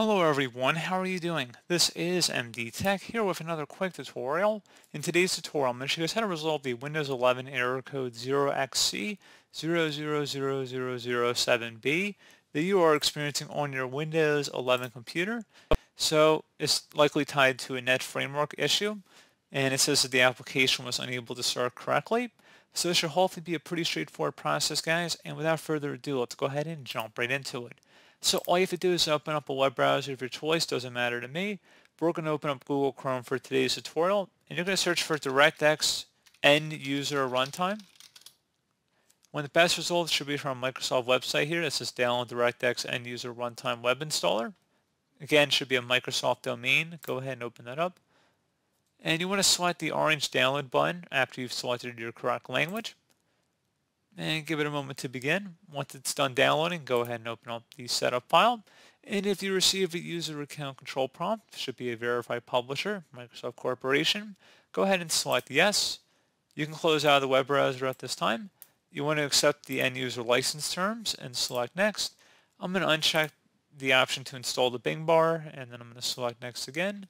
Hello everyone, how are you doing? This is MD Tech here with another quick tutorial. In today's tutorial, I'm going to show you how to resolve the Windows 11 error code 0xC000007B that you are experiencing on your Windows 11 computer. So it's likely tied to a net framework issue and it says that the application was unable to start correctly. So this should hopefully be a pretty straightforward process guys and without further ado, let's go ahead and jump right into it. So all you have to do is open up a web browser of your choice, doesn't matter to me. We're going to open up Google Chrome for today's tutorial, and you're going to search for DirectX End User Runtime. One of the best results should be from Microsoft website here. It says download DirectX End User Runtime Web Installer. Again, should be a Microsoft domain. Go ahead and open that up. And you want to select the orange download button after you've selected your correct language and give it a moment to begin. Once it's done downloading, go ahead and open up the setup file. And if you receive a user account control prompt, it should be a verified publisher, Microsoft Corporation, go ahead and select yes. You can close out of the web browser at this time. You want to accept the end user license terms and select next. I'm going to uncheck the option to install the Bing bar and then I'm going to select next again.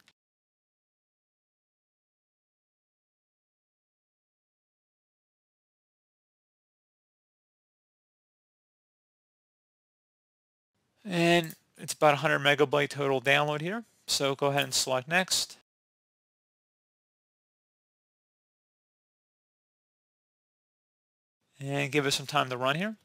And it's about 100 megabyte total download here. So go ahead and select next. And give it some time to run here.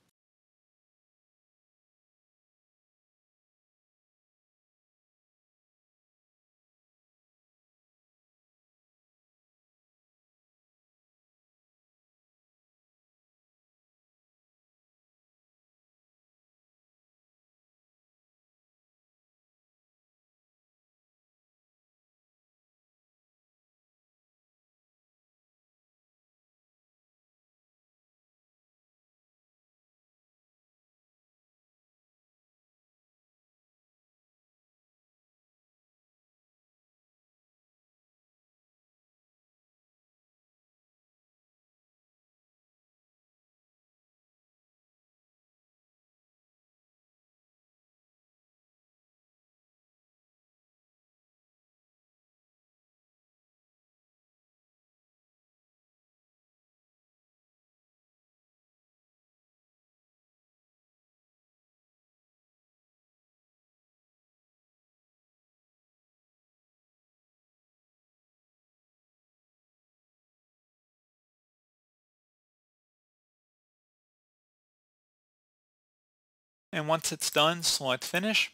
And once it's done, select Finish.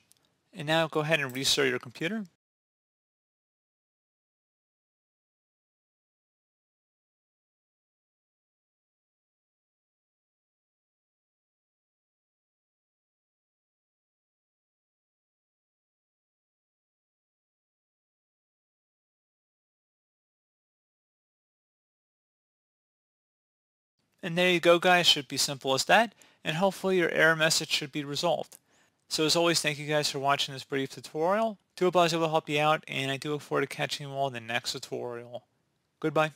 And now go ahead and restart your computer. And there you go guys, should be simple as that and hopefully your error message should be resolved. So as always, thank you guys for watching this brief tutorial. Do hope I help you out, and I do look forward to catching you all in the next tutorial. Goodbye.